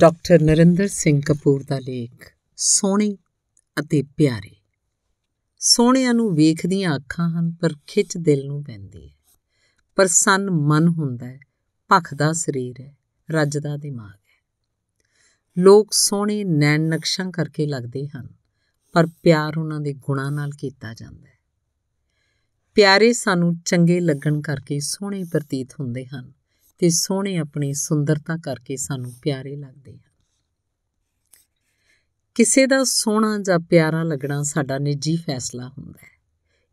doctor Narinder Singh Kapoor ਦਾ ਲੇਖ ਸੋਹਣੇ ਅਤੇ ਪਿਆਰੇ ਸੋਹਣਿਆਂ ਨੂੰ ਵੇਖਦੀਆਂ ਅੱਖਾਂ ਹਨ ਪਰ ਖਿੱਚ ਦਿਲ ਨੂੰ ਪੈਂਦੀ ਹੈ ਪਰ ਸੰਨ ਮਨ ਹੁੰਦਾ ਹੈ ਭਖਦਾ ਸਰੀਰ ਹੈ ਰੱਜਦਾ ਦਿਮਾਗ ਹੈ ਲੋਕ ਸੋਹਣੇ ਨੈਣ ਨਕਸ਼ਾਂ ਕਰਕੇ ਲੱਗਦੇ ਹਨ ਪਰ ਪਿਆਰ ਉਹਨਾਂ ਦੇ ਗੁਣਾਂ ਨਾਲ ਕੀਤਾ ਜਾਂਦਾ ਹੈ ਪਿਆਰੇ ਸਾਨੂੰ ਚੰਗੇ ਲੱਗਣ ਕਰਕੇ ਸੋਹਣੇ ਪ੍ਰਤੀਤ ਹੁੰਦੇ ਹਨ ਤੇ ਸੋਹਣੇ ਆਪਣੀ ਸੁੰਦਰਤਾ ਕਰਕੇ ਸਾਨੂੰ ਪਿਆਰੇ ਲੱਗਦੇ ਆ ਕਿਸੇ ਦਾ ਸੋਹਣਾ ਜਾਂ ਪਿਆਰਾ ਲੱਗਣਾ ਸਾਡਾ ਨਿੱਜੀ ਫੈਸਲਾ ਹੁੰਦਾ ਹੈ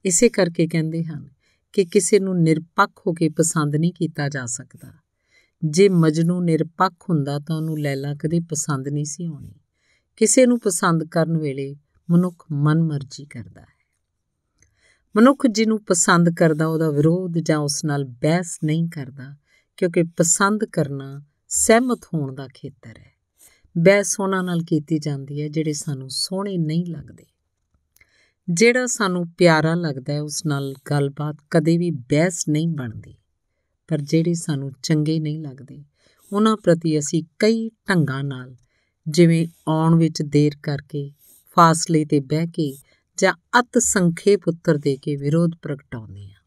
ਇਸੇ ਕਰਕੇ ਕਹਿੰਦੇ ਹਨ ਕਿ ਕਿਸੇ ਨੂੰ ਨਿਰਪੱਖ ਹੋ ਕੇ ਪਸੰਦ ਨਹੀਂ ਕੀਤਾ ਜਾ ਸਕਦਾ ਜੇ ਮਜਨੂ ਨਿਰਪੱਖ ਹੁੰਦਾ ਤਾਂ ਉਹਨੂੰ ਲੈਲਾ ਕਦੇ ਪਸੰਦ ਨਹੀਂ ਸੀ ਆਉਣੀ ਕਿਸੇ ਨੂੰ ਪਸੰਦ ਕਰਨ ਵੇਲੇ ਮਨੁੱਖ ਮਨਮਰਜ਼ੀ ਕਰਦਾ ਹੈ ਮਨੁੱਖ ਜਿਹਨੂੰ ਪਸੰਦ ਕਰਦਾ ਉਹਦਾ ਵਿਰੋਧ ਜਾਂ ਉਸ ਨਾਲ ਬਹਿਸ ਨਹੀਂ ਕਰਦਾ ਕਿਉਂਕਿ ਪਸੰਦ ਕਰਨਾ ਸਹਿਮਤ ਹੋਣ ਦਾ ਖੇਤਰ ਹੈ ਬਹਿਸ ਉਹਨਾਂ ਨਾਲ ਕੀਤੀ ਜਾਂਦੀ ਹੈ ਜਿਹੜੇ ਸਾਨੂੰ ਸੋਹਣੇ ਨਹੀਂ ਲੱਗਦੇ ਜਿਹੜਾ ਸਾਨੂੰ ਪਿਆਰਾ ਲੱਗਦਾ ਹੈ ਉਸ ਨਾਲ ਗੱਲਬਾਤ ਕਦੇ ਵੀ ਬਹਿਸ ਨਹੀਂ ਬਣਦੀ ਪਰ ਜਿਹੜੇ ਸਾਨੂੰ ਚੰਗੇ ਨਹੀਂ ਲੱਗਦੇ ਉਹਨਾਂ ਪ੍ਰਤੀ ਅਸੀਂ ਕਈ ਢੰਗਾਂ ਨਾਲ ਜਿਵੇਂ ਆਉਣ ਵਿੱਚ ਦੇਰ ਕਰਕੇ ਫਾਸਲੇ ਤੇ ਬਹਿ ਕੇ ਜਾਂ ਅਤ ਸੰਖੇਪ ਉੱਤਰ ਦੇ ਕੇ ਵਿਰੋਧ ਪ੍ਰਗਟਾਉਂਦੇ ਹਾਂ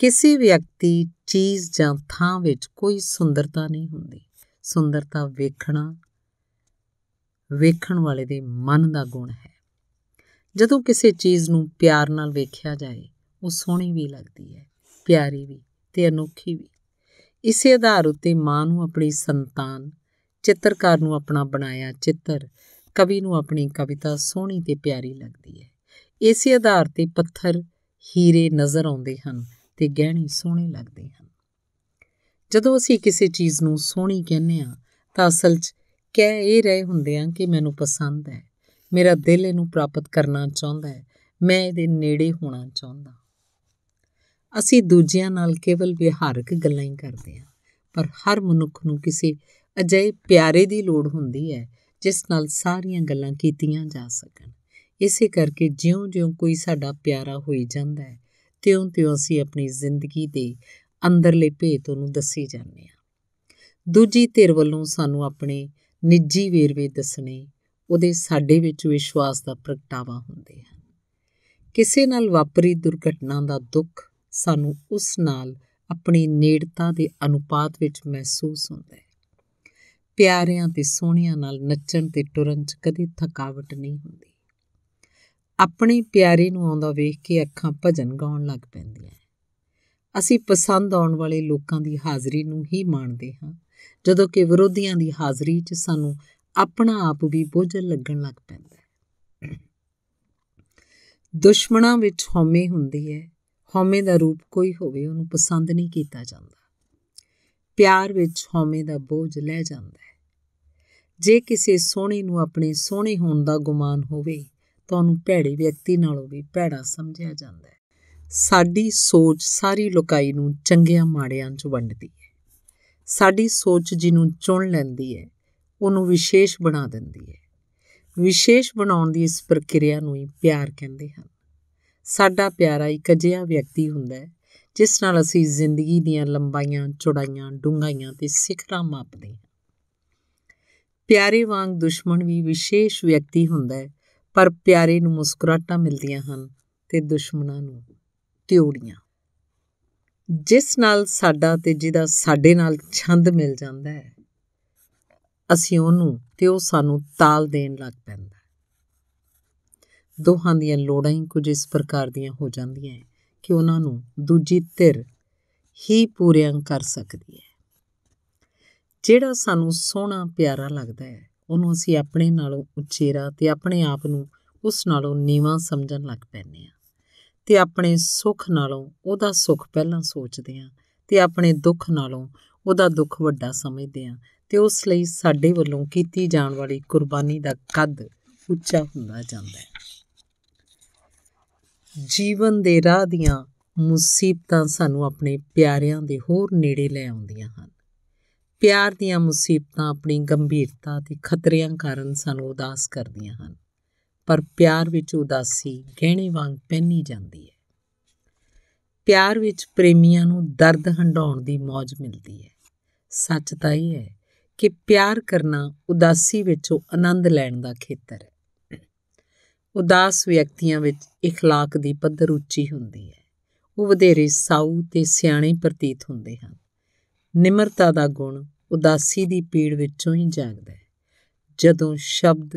ਕਿਸੇ ਵਿਅਕਤੀ ਚੀਜ਼ ਜਾਂ ਥਾਂ ਵਿੱਚ ਕੋਈ ਸੁੰਦਰਤਾ ਨਹੀਂ ਹੁੰਦੀ ਸੁੰਦਰਤਾ ਵੇਖਣਾ ਵੇਖਣ ਵਾਲੇ ਦੇ ਮਨ ਦਾ ਗੁਣ ਹੈ ਜਦੋਂ ਕਿਸੇ ਚੀਜ਼ ਨੂੰ ਪਿਆਰ ਨਾਲ ਵੇਖਿਆ ਜਾਏ ਉਹ ਸੋਹਣੀ ਵੀ ਲੱਗਦੀ ਹੈ ਪਿਆਰੀ ਵੀ ਤੇ ਅਨੋਖੀ ਵੀ ਇਸੇ ਆਧਾਰ ਉੱਤੇ ਮਾਂ ਨੂੰ ਆਪਣੀ ਸੰਤਾਨ ਚਿੱਤਰਕਾਰ ਨੂੰ ਆਪਣਾ ਬਣਾਇਆ ਚਿੱਤਰ ਕਵੀ ਨੂੰ ਆਪਣੀ ਕਵਿਤਾ ਸੋਹਣੀ ਤੇ ਪਿਆਰੀ ਲੱਗਦੀ ਹੈ ਇਸੇ ਆਧਾਰ ਤੇ ਪੱਥਰ ਹੀਰੇ ਨਜ਼ਰ ਆਉਂਦੇ ਹਨ ਤੇ ਗਹਿਣੇ ਸੋਹਣੇ ਲੱਗਦੇ ਹਨ ਜਦੋਂ ਅਸੀਂ ਕਿਸੇ ਚੀਜ਼ ਨੂੰ ਸੋਹਣੀ ਕਹਿੰਦੇ ਆ ਤਾਂ ਅਸਲ 'ਚ ਕਹਿ ਇਹ ਰਹੇ ਹੁੰਦੇ ਆ ਕਿ ਮੈਨੂੰ ਪਸੰਦ ਹੈ ਮੇਰਾ ਦਿਲ ਇਹਨੂੰ ਪ੍ਰਾਪਤ ਕਰਨਾ ਚਾਹੁੰਦਾ ਹੈ ਮੈਂ ਇਹਦੇ ਨੇੜੇ ਹੋਣਾ ਚਾਹੁੰਦਾ ਅਸੀਂ ਦੂਜਿਆਂ ਨਾਲ ਕੇਵਲ ਵਿਹਾਰਕ ਗੱਲਾਂ ਹੀ ਕਰਦੇ ਆ ਪਰ ਹਰ ਮਨੁੱਖ ਨੂੰ ਕਿਸੇ ਅਜਿਹੇ ਪਿਆਰੇ ਦੀ ਲੋੜ ਹੁੰਦੀ ਹੈ ਜਿਸ ਨਾਲ ਸਾਰੀਆਂ ਗੱਲਾਂ ਕੀਤੀਆਂ ਜਾ ਸਕਣ ਇਸੇ ਕਰਕੇ ਜਿਉਂ-ਜਿਉਂ ਕੋਈ ਸਾਡਾ ਪਿਆਰਾ ਹੋਈ ਜਾਂਦਾ ਹੈ ਤਿਉਂ-ਤਿਉਂ ਅਸੀਂ ਆਪਣੀ ਜ਼ਿੰਦਗੀ ਦੇ ਅੰਦਰਲੇ ਭੇਤ ਨੂੰ ਦੱਸੀ ਜਾਂਦੇ ਆ ਦੂਜੀ ਧਿਰ ਵੱਲੋਂ ਸਾਨੂੰ ਆਪਣੇ ਨਿੱਜੀ ਵੇਰਵੇ ਦੱਸਣੇ ਉਹਦੇ ਸਾਡੇ ਵਿੱਚ ਵਿਸ਼ਵਾਸ ਦਾ ਪ੍ਰਗਟਾਵਾ ਹੁੰਦੇ ਹਨ ਕਿਸੇ ਨਾਲ ਵਾਪਰੀ ਦੁਰਘਟਨਾ ਦਾ ਦੁੱਖ ਸਾਨੂੰ ਉਸ ਨਾਲ ਆਪਣੀ ਨੇੜਤਾ ਦੇ ਅਨੁਪਾਤ ਵਿੱਚ ਮਹਿਸੂਸ ਹੁੰਦਾ ਹੈ ਪਿਆਰਿਆਂ ਤੇ ਸੋਹਣਿਆਂ ਨਾਲ ਨੱਚਣ ਤੇ ਟੁਰਨ 'ਚ ਕਦੇ ਥਕਾਵਟ ਨਹੀਂ ਹੁੰਦੀ ਆਪਣੇ ਪਿਆਰੇ ਨੂੰ ਆਉਂਦਾ ਵੇਖ ਕੇ ਅੱਖਾਂ ਭਜਨ ਗਾਉਣ ਲੱਗ ਪੈਂਦੀਆਂ ਅਸੀਂ ਪਸੰਦ ਆਉਣ ਵਾਲੇ ਲੋਕਾਂ ਦੀ ਹਾਜ਼ਰੀ ਨੂੰ ਹੀ ਮਾਣਦੇ ਹਾਂ ਜਦੋਂ ਕਿ ਵਿਰੋਧੀਆਂ ਦੀ ਹਾਜ਼ਰੀ 'ਚ ਸਾਨੂੰ ਆਪਣਾ ਆਪ ਵੀ ਬੋਝ ਲੱਗਣ ਲੱਗ ਪੈਂਦਾ ਹੈ ਦੁਸ਼ਮਣਾਂ ਵਿੱਚ ਹਉਮੈ ਹੁੰਦੀ ਹੈ ਹਉਮੈ ਦਾ ਰੂਪ ਕੋਈ ਹੋਵੇ ਉਹਨੂੰ ਪਸੰਦ ਨਹੀਂ ਕੀਤਾ ਜਾਂਦਾ ਪਿਆਰ ਵਿੱਚ ਹਉਮੈ ਦਾ ਬੋਝ ਲੈ ਜਾਂਦਾ ਹੈ ਜੇ ਕਿਸੇ ਸੋਹਣੇ ਨੂੰ ਆਪਣੇ ਸੋਹਣੇ ਹੋਣ ਦਾ ਗੁਮਾਨ ਹੋਵੇ ਤੁਹਾਨੂੰ ਭੈੜੇ ਵਿਅਕਤੀ ਨਾਲੋਂ ਵੀ ਭੈੜਾ ਸਮਝਿਆ ਜਾਂਦਾ ਹੈ ਸਾਡੀ ਸੋਚ ਸਾਰੀ ਲੋਕਾਈ ਨੂੰ ਚੰਗਿਆਂ ਮਾੜਿਆਂ 'ਚ ਵੰਡਦੀ ਹੈ ਸਾਡੀ ਸੋਚ ਜਿਹਨੂੰ ਚੁਣ ਲੈਂਦੀ ਹੈ ਉਹਨੂੰ ਵਿਸ਼ੇਸ਼ ਬਣਾ ਦਿੰਦੀ ਹੈ ਵਿਸ਼ੇਸ਼ ਬਣਾਉਣ ਦੀ ਇਸ ਪ੍ਰਕਿਰਿਆ ਨੂੰ ਹੀ ਪਿਆਰ ਕਹਿੰਦੇ ਹਨ ਸਾਡਾ ਪਿਆਰਾ ਇੱਕ ਅਜਿਹਾ ਵਿਅਕਤੀ ਹੁੰਦਾ ਹੈ ਜਿਸ ਨਾਲ ਅਸੀਂ ਜ਼ਿੰਦਗੀ ਦੀਆਂ ਲੰਬਾਈਆਂ ਚੌੜਾਈਆਂ ਡੂੰਘਾਈਆਂ ਤੇ ਸਿਖਰਾਂ ਮਾਪਦੇ ਹਾਂ ਪਿਆਰੇ ਵਾਂਗ ਦੁਸ਼ਮਣ ਵੀ ਵਿਸ਼ੇਸ਼ ਵਿਅਕਤੀ ਹੁੰਦਾ ਹੈ ਪਰ ਪਿਆਰੇ ਨੂੰ ਮੁਸਕਰਾਟਾਂ ਮਿਲਦੀਆਂ ਹਨ ਤੇ ਦੁਸ਼ਮਣਾਂ ਨੂੰ ਤਿਉੜੀਆਂ ਜਿਸ ਨਾਲ ਸਾਡਾ ਤੇ ਜਿਹਦਾ ਸਾਡੇ ਨਾਲ ਛੰਦ ਮਿਲ ਜਾਂਦਾ ਹੈ ਅਸੀਂ ਉਹਨੂੰ ਤੇ ਉਹ ਸਾਨੂੰ ਤਾਲ ਦੇਣ ਲੱਗ ਪੈਂਦਾ ਦੋਹਾਂ ਦੀਆਂ ਲੋੜਾਂ ਹੀ ਕੁਝ ਇਸ ਪ੍ਰਕਾਰ ਦੀਆਂ ਹੋ ਜਾਂਦੀਆਂ ਹੈ ਕਿ ਉਹਨਾਂ ਨੂੰ ਦੂਜੀ ਧਿਰ ਹੀ ਪੂਰੀਆਂ ਕਰ ਸਕਦੀ ਹੈ ਜਿਹੜਾ ਸਾਨੂੰ ਸੋਹਣਾ ਪਿਆਰਾ ਲੱਗਦਾ ਹੈ ਉਹਨੂੰ ਅਸੀਂ ਆਪਣੇ ਨਾਲੋਂ ਉਚੇਰਾ ਤੇ ਆਪਣੇ ਆਪ ਨੂੰ ਉਸ ਨਾਲੋਂ ਨੀਵਾਂ ਸਮਝਣ ਲੱਗ ਪੈਂਦੇ ਆ ਤੇ ਆਪਣੇ ਸੁੱਖ ਨਾਲੋਂ ਉਹਦਾ ਸੁੱਖ ਪਹਿਲਾਂ ਸੋਚਦੇ ਆ ਤੇ ਆਪਣੇ ਦੁੱਖ ਨਾਲੋਂ ਉਹਦਾ ਦੁੱਖ ਵੱਡਾ ਸਮਝਦੇ ਆ ਤੇ ਉਸ ਲਈ ਸਾਡੇ ਵੱਲੋਂ ਕੀਤੀ ਜਾਣ ਵਾਲੀ ਕੁਰਬਾਨੀ ਦਾ ਕੱਦ ਉੱਚਾ ਹੁੰਦਾ ਜਾਂਦਾ ਹੈ ਜੀਵਨ ਦੇ ਰਾਹ ਦੀਆਂ ਮੁਸੀਬਤਾਂ ਸਾਨੂੰ ਆਪਣੇ ਪਿਆਰਿਆਂ ਦੇ ਹੋਰ ਨੇੜੇ ਲੈ ਆਉਂਦੀਆਂ ਹਨ ਪਿਆਰ ਦੀਆਂ ਮੁਸੀਬਤਾਂ ਆਪਣੀ ਗੰਭੀਰਤਾ ਤੇ ਖਤਰਿਆਂ ਕਾਰਨ ਸਾਨੂੰ ਉਦਾਸ ਕਰਦੀਆਂ ਹਨ ਪਰ ਪਿਆਰ ਵਿੱਚ ਉਦਾਸੀ ਗਹਿਣੇ ਵਾਂਗ ਪਹਿਨੀ ਜਾਂਦੀ ਹੈ ਪਿਆਰ ਵਿੱਚ ਪ੍ਰੇਮੀਆਂ ਨੂੰ ਦਰਦ ਹੰਡਾਉਣ ਦੀ ਮੌਜ ਮਿਲਦੀ ਹੈ ਸੱਚ ਤਾਂ ਇਹ ਹੈ ਕਿ ਪਿਆਰ ਕਰਨਾ ਉਦਾਸੀ ਵਿੱਚੋਂ ਆਨੰਦ ਲੈਣ ਦਾ ਖੇਤਰ ਹੈ ਉਦਾਸ ਵਿਅਕਤੀਆਂ ਵਿੱਚ اخلاق ਦੀ ਪੱਧਰ ਉੱਚੀ ਹੁੰਦੀ ਹੈ ਉਹ ਵਧੇਰੇ ਸਾਊ ਤੇ ਸਿਆਣੇ ਪ੍ਰਤੀਤ ਹੁੰਦੇ ਹਨ ਨਿਮਰਤਾ ਦਾ ਗੁਣ ਉਦਾਸੀ ਦੀ ਪੀੜ ਵਿੱਚੋਂ ਹੀ ਜਾਗਦਾ ਹੈ ਜਦੋਂ ਸ਼ਬਦ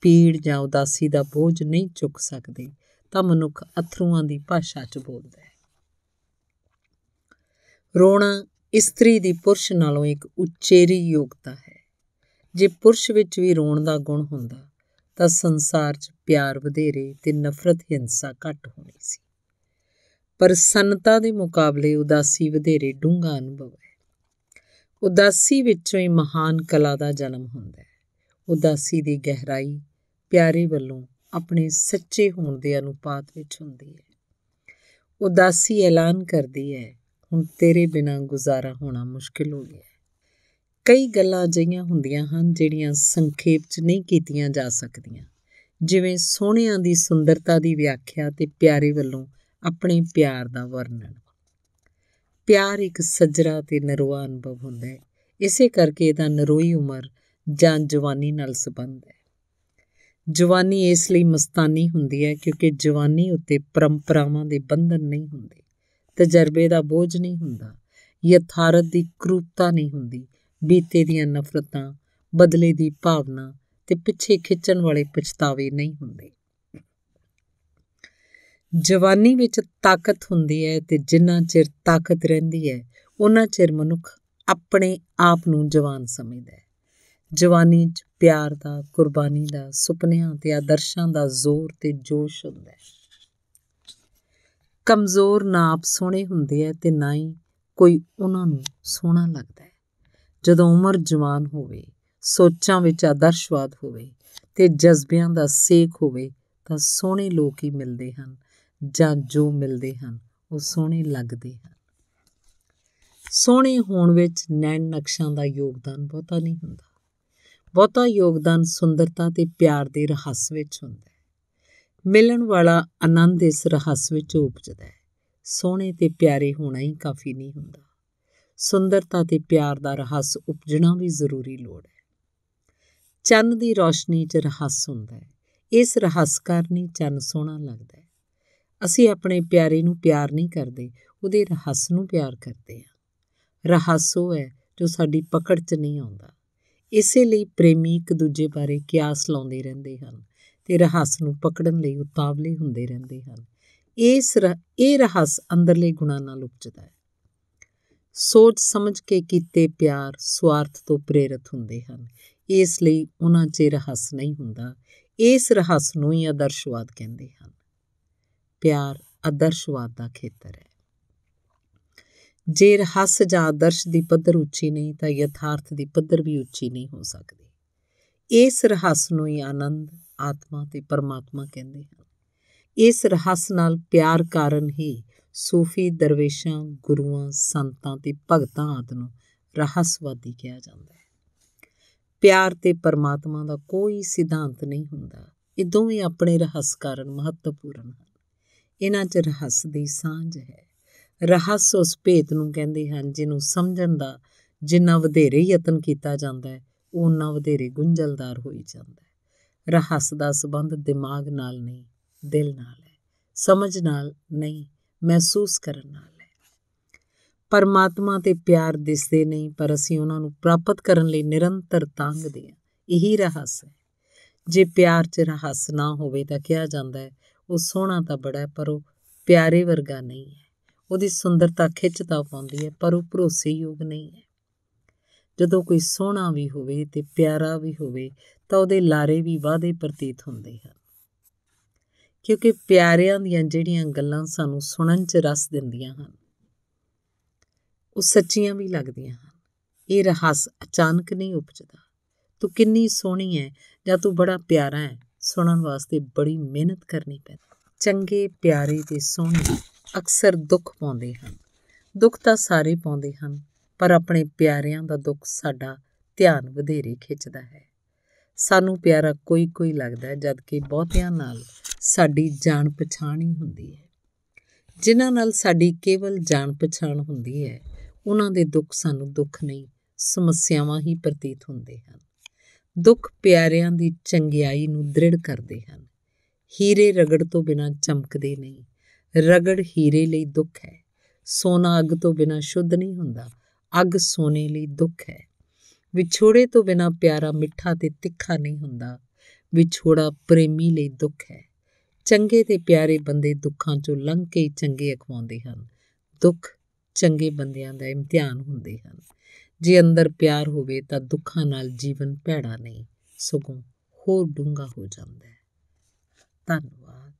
ਪੀੜ ਜਾਂ ਉਦਾਸੀ ਦਾ ਬੋਝ ਨਹੀਂ ਚੁੱਕ ਸਕਦੇ ਤਾਂ ਮਨੁੱਖ ਅਥਰੂਆਂ ਦੀ ਭਾਸ਼ਾ 'ਚ ਬੋਲਦਾ ਹੈ ਰੋਣਾ ਇਸਤਰੀ ਦੀ ਪੁਰਸ਼ ਨਾਲੋਂ ਇੱਕ ਉਚੇਰੀ ਯੋਗਤਾ ਹੈ ਜੇ ਪੁਰਸ਼ ਵਿੱਚ ਵੀ ਰੋਣ ਦਾ ਗੁਣ ਹੁੰਦਾ ਤਾਂ ਸੰਸਾਰ 'ਚ ਪਿਆਰ ਵਧੇਰੇ ਤੇ ਨਫ਼ਰਤ ਹਿੰਸਾ ਘੱਟ ਹੋਣੀ ਸੀ ਪਰ ਸੰਨਤਾ ਦੇ ਮੁਕਾਬਲੇ ਉਦਾਸੀ ਵਧੇਰੇ ਡੂੰਘਾ ਅਨੁਭਵ ਹੈ ਉਦਾਸੀ ਵਿੱਚੋਂ ਹੀ ਮਹਾਨ ਕਲਾ ਦਾ ਜਨਮ ਹੁੰਦਾ ਹੈ ਉਦਾਸੀ ਦੀ ਗਹਿਰਾਈ ਪਿਆਰੇ ਵੱਲੋਂ ਆਪਣੇ ਸੱਚੇ ਹੋਣ ਦੇ ਅਨੁਪਾਤ ਵਿੱਚ ਹੁੰਦੀ ਹੈ ਉਦਾਸੀ ਐਲਾਨ ਕਰਦੀ ਹੈ ਹੁਣ ਤੇਰੇ ਬਿਨਾ ਗੁਜ਼ਾਰਾ ਹੋਣਾ ਮੁਸ਼ਕਿਲ ਹੋ ਗਿਆ ਹੈ ਕਈ ਗੱਲਾਂ ਜਈਆਂ ਹੁੰਦੀਆਂ ਹਨ ਜਿਹੜੀਆਂ ਸੰਖੇਪ 'ਚ ਨਹੀਂ ਕੀਤੀਆਂ ਜਾ ਸਕਦੀਆਂ ਜਿਵੇਂ ਸੋਹਣਿਆਂ ਦੀ ਸੁੰਦਰਤਾ ਦੀ ਵਿਆਖਿਆ ਤੇ ਪਿਆਰੇ ਵੱਲੋਂ ਆਪਣੇ ਪਿਆਰ ਦਾ ਵਰਣਨ ਪਿਆਰ ਇੱਕ ਸਜਰਾ ਤੇ ਨਰਵਾ ਅਨੁਭਵ ਹੁੰਦਾ ਹੈ ਇਸੇ ਕਰਕੇ ਇਹਦਾ ਨਰੋਈ ਉਮਰ ਜਾਂ ਜਵਾਨੀ ਨਾਲ ਸੰਬੰਧ ਹੈ ਜਵਾਨੀ ਇਸ ਲਈ ਮਸਤਾਨੀ ਹੁੰਦੀ ਹੈ ਕਿਉਂਕਿ ਜਵਾਨੀ ਉੱਤੇ ਪਰੰਪਰਾਵਾਂ ਦੇ ਬੰਧਨ ਨਹੀਂ ਹੁੰਦੇ ਤਜਰਬੇ ਦਾ ਬੋਝ ਨਹੀਂ ਹੁੰਦਾ ਯਥਾਰਥ ਦੀ ਕਰੂਪਤਾ ਨਹੀਂ ਹੁੰਦੀ ਬੀਤੇ ਦੀਆਂ ਨਫ਼ਰਤਾਂ ਬਦਲੇ ਦੀ ਭਾਵਨਾ ਤੇ ਪਿੱਛੇ ਖਿੱਚਣ ਵਾਲੇ ਪਛਤਾਵੇ ਨਹੀਂ ਹੁੰਦੇ ਜਵਾਨੀ ਵਿੱਚ ਤਾਕਤ ਹੁੰਦੀ ਹੈ ਤੇ ਜਿੰਨਾ ਚਿਰ ਤਾਕਤ ਰਹਿੰਦੀ ਹੈ ਉਹਨਾਂ ਚਿਰ ਮਨੁੱਖ ਆਪਣੇ ਆਪ ਨੂੰ ਜਵਾਨ ਸਮਝਦਾ ਹੈ ਜਵਾਨੀ 'ਚ ਪਿਆਰ ਦਾ ਕੁਰਬਾਨੀ ਦਾ ਸੁਪਨਿਆਂ ਤੇ ਆਦਰਸ਼ਾਂ ਦਾ ਜ਼ੋਰ ਤੇ ਜੋਸ਼ ਹੁੰਦਾ ਹੈ ਕਮਜ਼ੋਰ ਨਾ ਆਪ ਸੋਹਣੇ ਹੁੰਦੇ ਐ ਤੇ ਨਾ ਹੀ ਕੋਈ ਉਹਨਾਂ ਨੂੰ ਸੋਹਣਾ ਲੱਗਦਾ ਹੈ ਜਦੋਂ ਉਮਰ ਜਵਾਨ ਹੋਵੇ ਸੋਚਾਂ ਵਿੱਚ ਆਦਰਸ਼ਵਾਦ ਹੋਵੇ ਤੇ ਜਜ਼ਬਿਆਂ ਦਾ ਸੇਖ ਹੋਵੇ ਤਾਂ ਸੋਹਣੇ ਲੋਕ ਹੀ ਮਿਲਦੇ ਹਨ ਜਾਂ ਜੋ ਮਿਲਦੇ ਹਨ ਉਹ ਸੋਹਣੇ ਲੱਗਦੇ ਹਨ ਸੋਹਣੇ ਹੋਣ ਵਿੱਚ ਨੈਣ ਨਕਸ਼ਾਂ ਦਾ ਯੋਗਦਾਨ ਬਹੁਤਾ ਨਹੀਂ ਹੁੰਦਾ ਬਹੁਤਾ ਯੋਗਦਾਨ ਸੁੰਦਰਤਾ ਤੇ ਪਿਆਰ ਦੇ ਰਹੱਸ ਵਿੱਚ ਹੁੰਦਾ ਹੈ ਮਿਲਣ ਵਾਲਾ ਆਨੰਦ ਇਸ ਰਹੱਸ ਵਿੱਚ ਉਪਜਦਾ ਹੈ ਸੋਹਣੇ ਤੇ ਪਿਆਰੇ ਹੋਣਾ ਹੀ ਕਾਫੀ ਨਹੀਂ ਹੁੰਦਾ ਸੁੰਦਰਤਾ ਤੇ ਪਿਆਰ ਦਾ ਰਹੱਸ ਉਪਜਣਾ ਵੀ ਜ਼ਰੂਰੀ ਲੋੜ ਹੈ ਚੰਨ ਦੀ ਰੋਸ਼ਨੀ 'ਚ ਰਹੱਸ ਹੁੰਦਾ ਹੈ ਇਸ ਰਹੱਸ ਕਰਨੀ ਚੰਨ ਸੋਹਣਾ ਲੱਗਦਾ ਹੈ ਅਸੀਂ ਆਪਣੇ ਪਿਆਰੇ ਨੂੰ ਪਿਆਰ ਨਹੀਂ ਕਰਦੇ ਉਹਦੇ ਰਹੱਸ ਨੂੰ ਪਿਆਰ ਕਰਦੇ ਆ ਰਹੱਸ ਉਹ ਹੈ ਜੋ ਸਾਡੀ ਪਕੜ 'ਚ ਨਹੀਂ ਆਉਂਦਾ ਇਸੇ ਲਈ ਪ੍ਰੇਮੀ ਇੱਕ ਦੂਜੇ ਬਾਰੇ ਕਿਆਸ ਲਾਉਂਦੇ ਰਹਿੰਦੇ ਹਨ ਤੇ ਰਹੱਸ ਨੂੰ ਪਕੜਨ ਲਈ ਉਤਾਵਲੇ ਹੁੰਦੇ ਰਹਿੰਦੇ ਹਨ ਇਸ ਇਹ ਰਹੱਸ ਅੰਦਰਲੇ ਗੁਣਾਂ ਨਾਲ ਉਪਜਦਾ ਹੈ ਸੋਚ ਸਮਝ ਕੇ ਕੀਤੇ ਪਿਆਰ ਸਵਾਰਥ ਤੋਂ ਪ੍ਰੇਰਿਤ ਹੁੰਦੇ ਹਨ ਇਸ ਲਈ ਉਹਨਾਂ 'ਚ ਰਹੱਸ ਨਹੀਂ ਹੁੰਦਾ ਇਸ ਰਹੱਸ ਨੂੰ ਹੀ ਆਦਰਸ਼ਵਾਦ ਕਹਿੰਦੇ ਹਨ ਪਿਆਰ ਆਦਰਸ਼ਵਾਦ ਦਾ ਖੇਤਰ ਹੈ ਜੇ ਰਹੱਸ ਜਾਂ ਆਦਰਸ਼ ਦੀ ਪੱਧਰ ਉੱਚੀ ਨਹੀਂ ਤਾਂ ਯਥਾਰਥ ਦੀ ਪੱਧਰ ਵੀ ਉੱਚੀ ਨਹੀਂ ਹੋ ਸਕਦੀ ਇਸ ਰਹੱਸ ਨੂੰ ਹੀ ਆਨੰਦ ਆਤਮਾ ਤੇ ਪਰਮਾਤਮਾ ਕਹਿੰਦੇ ਹਨ ਇਸ ਰਹੱਸ ਨਾਲ ਪਿਆਰ ਕਾਰਨ ਹੀ ਸੂਫੀ ਦਰਵੇਸ਼ਾਂ ਗੁਰੂਆਂ ਸੰਤਾਂ ਤੇ ਭਗਤਾਂ ਆਦ ਨੂੰ ਰਹੱਸਵਾਦੀ ਕਿਹਾ ਜਾਂਦਾ ਹੈ ਪਿਆਰ ਤੇ ਪਰਮਾਤਮਾ ਦਾ ਕੋਈ ਸਿਧਾਂਤ ਨਹੀਂ ਹੁੰਦਾ ਇਹ ਦੋਵੇਂ ਆਪਣੇ ਰਹੱਸ ਕਾਰਨ ਮਹੱਤਵਪੂਰਨ ਹਨ ਇਹਨਾਂ 'ਚ ਰਹੱਸ ਦੀ ਸਾਂਝ ਹੈ ਰਹੱਸ ਉਸ ਭੇਤ ਨੂੰ ਕਹਿੰਦੇ ਹਨ ਜਿਹਨੂੰ ਸਮਝਣ ਦਾ ਜਿੰਨਾ ਵਧੇਰੇ ਯਤਨ ਕੀਤਾ ਜਾਂਦਾ ਹੈ ਉਹਨਾਂ ਵਧੇਰੇ ਗੁੰਝਲਦਾਰ ਹੋਈ ਜਾਂਦਾ ਹੈ ਰਹੱਸ ਦਾ ਸਬੰਧ ਦਿਮਾਗ ਨਾਲ ਨਹੀਂ ਦਿਲ ਨਾਲ ਹੈ ਸਮਝ ਨਾਲ ਨਹੀਂ ਮਹਿਸੂਸ ਕਰਨ ਨਾਲ ਪਰਮਾਤਮਾ ਤੇ ਪਿਆਰ ਦਿਸਦੇ ਨਹੀਂ ਪਰ ਅਸੀਂ ਉਹਨਾਂ ਨੂੰ ਪ੍ਰਾਪਤ ਕਰਨ ਲਈ ਨਿਰੰਤਰ ਤੰਗਦੇ ਹਾਂ ਇਹੀ ਰਹੱਸ ਹੈ ਜੇ ਪਿਆਰ 'ਚ ਰਹੱਸ ਨਾ ਹੋਵੇ ਤਾਂ ਕਿਹਾ ਜਾਂਦਾ ਹੈ ਉਹ ਸੋਹਣਾ ਤਾਂ ਬੜਾ ਪਰ ਉਹ ਪਿਆਰੇ ਵਰਗਾ ਨਹੀਂ ਹੈ ਉਹਦੀ ਸੁੰਦਰਤਾ ਖਿੱਚ ਤਾਂ ਪਾਉਂਦੀ ਹੈ ਪਰ ਉਹ ਭਰੋਸੇਯੋਗ ਨਹੀਂ ਹੈ ਜਦੋਂ ਕੋਈ ਸੋਹਣਾ ਵੀ ਹੋਵੇ ਤੇ ਪਿਆਰਾ ਵੀ ਹੋਵੇ ਤਾਂ ਉਹਦੇ ਲਾਰੇ ਵੀ ਵਾਦੇ ਪ੍ਰਤੀਤ ਹੁੰਦੇ ਹਨ ਕਿਉਂਕਿ ਪਿਆਰਿਆਂ ਦੀਆਂ ਜਿਹੜੀਆਂ ਗੱਲਾਂ ਸਾਨੂੰ ਸੁਣਨ 'ਚ ਰਸ ਦਿੰਦੀਆਂ ਹਨ ਉਹ ਸੱਚੀਆਂ ਵੀ ਲੱਗਦੀਆਂ ਹਨ ਇਹ ਰਹੱਸ ਅਚਾਨਕ ਨਹੀਂ ਉਪਜਦਾ ਤੂੰ ਕਿੰਨੀ ਸੋਹਣੀ ਹੈ ਜਾਂ ਤੂੰ ਬੜਾ ਪਿਆਰਾ ਹੈ ਸੁਣਨ ਵਾਸਤੇ ਬੜੀ ਮਿਹਨਤ ਕਰਨੀ ਪੈਂਦੀ ਚੰਗੇ ਪਿਆਰੇ ਤੇ ਸੋਹਣੇ ਅਕਸਰ ਦੁੱਖ ਪਾਉਂਦੇ ਹਨ ਦੁੱਖ ਤਾਂ ਸਾਰੇ ਪਾਉਂਦੇ ਹਨ ਪਰ ਆਪਣੇ ਪਿਆਰਿਆਂ ਦਾ ਦੁੱਖ ਸਾਡਾ ਧਿਆਨ ਵਧੇਰੇ ਖਿੱਚਦਾ ਹੈ ਸਾਨੂੰ ਪਿਆਰਾ ਕੋਈ ਕੋਈ ਲੱਗਦਾ ਜਦ ਕਿ ਬਹੁਤਿਆਂ ਨਾਲ ਸਾਡੀ ਜਾਣ ਪਛਾਣ ਹੀ ਹੁੰਦੀ ਹੈ ਜਿਨ੍ਹਾਂ ਨਾਲ ਸਾਡੀ ਕੇਵਲ ਜਾਣ ਪਛਾਣ ਹੁੰਦੀ ਹੈ ਉਹਨਾਂ ਦੇ ਦੁੱਖ ਸਾਨੂੰ ਦੁੱਖ ਨਹੀਂ ਸਮੱਸਿਆਵਾਂ ਹੀ ਪ੍ਰਤੀਤ ਹੁੰਦੇ ਹਨ ਦੁੱਖ ਪਿਆਰਿਆਂ ਦੀ ਚੰਗਿਆਈ ਨੂੰ ਦ੍ਰਿੜ ਕਰਦੇ ਹਨ ਹੀਰੇ ਰਗੜ ਤੋਂ ਬਿਨਾ ਚਮਕਦੇ ਨਹੀਂ ਰਗੜ ਹੀਰੇ ਲਈ ਦੁੱਖ ਹੈ ਸੋਨਾ ਅੱਗ ਤੋਂ ਬਿਨਾ ਸ਼ੁੱਧ ਨਹੀਂ ਹੁੰਦਾ ਅੱਗ ਸੋਨੇ ਲਈ ਦੁੱਖ ਹੈ ਵਿਛੋੜੇ ਤੋਂ ਬਿਨਾ ਪਿਆਰਾ ਮਿੱਠਾ ਤੇ ਤਿੱਖਾ ਨਹੀਂ ਹੁੰਦਾ ਵਿਛੋੜਾ ਪ੍ਰੇਮੀ ਲਈ ਦੁੱਖ ਹੈ ਚੰਗੇ ਤੇ ਪਿਆਰੇ ਬੰਦੇ ਦੁੱਖਾਂ ਚੋਂ ਲੰਘ ਕੇ ਚੰਗੇ ਅਖਵਾਉਂਦੇ ਹਨ ਦੁੱਖ ਚੰਗੇ ਬੰਦਿਆਂ ਦਾ ਇਮਤਿਹਾਨ ਹੁੰਦੇ ਹਨ ਜੇ ਅੰਦਰ ਪਿਆਰ ਹੋਵੇ ਤਾਂ ਦੁੱਖਾਂ ਨਾਲ ਜੀਵਨ ਭੈੜਾ ਨਹੀਂ ਸਗੋਂ ਹੋਰ ਡੂੰਘਾ ਹੋ ਜਾਂਦਾ ਹੈ ਧੰਨਵਾਦ